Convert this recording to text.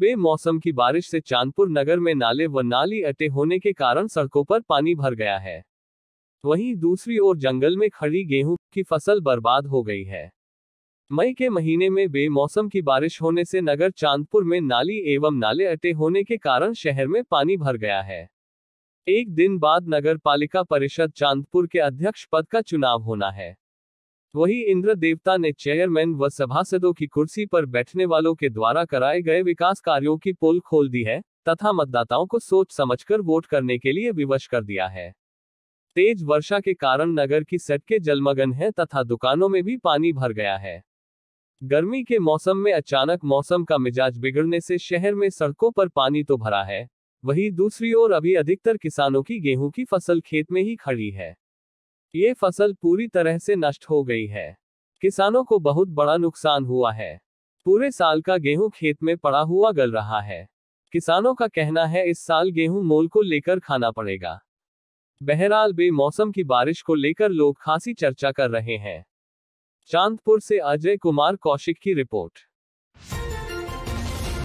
बेमौसम की बारिश से चांदपुर नगर में नाले व नाली अटे होने के कारण सड़कों पर पानी भर गया है वहीं दूसरी ओर जंगल में खड़ी गेहूं की फसल बर्बाद हो गई है मई के महीने में बेमौसम की बारिश होने से नगर चांदपुर में नाली एवं नाले अटे होने के कारण शहर में पानी भर गया है एक दिन बाद नगर पालिका परिषद चांदपुर के अध्यक्ष पद का चुनाव होना है वही इंद्र देवता ने चेयरमैन व सभासदों की कुर्सी पर बैठने वालों के द्वारा कराए गए विकास कार्यों की पोल खोल दी है तथा मतदाताओं को सोच समझकर वोट करने के लिए विवश कर दिया है तेज वर्षा के कारण नगर की सड़कें जलमग्न है तथा दुकानों में भी पानी भर गया है गर्मी के मौसम में अचानक मौसम का मिजाज बिगड़ने से शहर में सड़कों पर पानी तो भरा है वही दूसरी ओर अभी अधिकतर किसानों की गेहूं की फसल खेत में ही खड़ी है ये फसल पूरी तरह से नष्ट हो गई है किसानों को बहुत बड़ा नुकसान हुआ है पूरे साल का गेहूं खेत में पड़ा हुआ गल रहा है किसानों का कहना है इस साल गेहूं मोल को लेकर खाना पड़ेगा बहरहाल बेमौसम की बारिश को लेकर लोग खासी चर्चा कर रहे हैं चांदपुर से अजय कुमार कौशिक की रिपोर्ट